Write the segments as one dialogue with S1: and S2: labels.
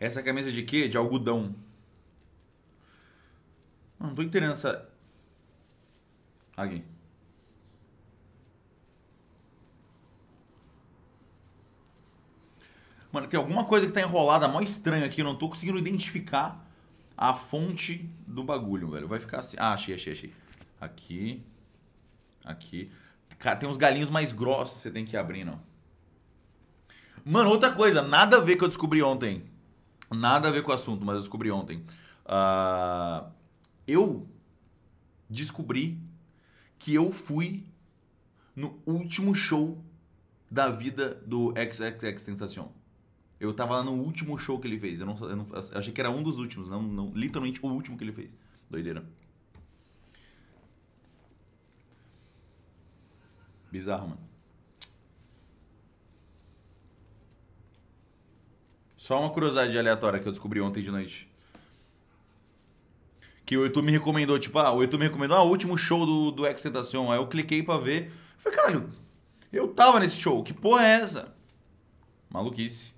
S1: Essa camisa de quê? De algodão.
S2: Não, não tô entendendo essa.
S1: Aqui. Mano, tem alguma coisa que tá enrolada mó estranha aqui, eu não tô conseguindo identificar a fonte do bagulho, velho. Vai ficar assim. Ah, achei, achei, achei. Aqui. Aqui. Cara, tem uns galinhos mais grossos que você tem que abrir, não. Mano, outra coisa, nada a ver que eu descobri ontem. Nada a ver com o assunto, mas eu descobri ontem. Uh, eu descobri que eu fui no último show da vida do XXX Tentacion. Eu tava lá no último show que ele fez. Eu, não, eu não eu achei que era um dos últimos, não, não, literalmente o último que ele fez. Doideira. Bizarro, mano. Só uma curiosidade aleatória que eu descobri ontem de noite. Que o YouTube me recomendou, tipo, ah, o YouTube me recomendou, ah, o último show do, do Ex Aí eu cliquei pra ver. Falei, caralho, eu tava nesse show, que porra é essa? Maluquice.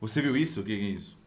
S2: Você viu isso? O que é isso?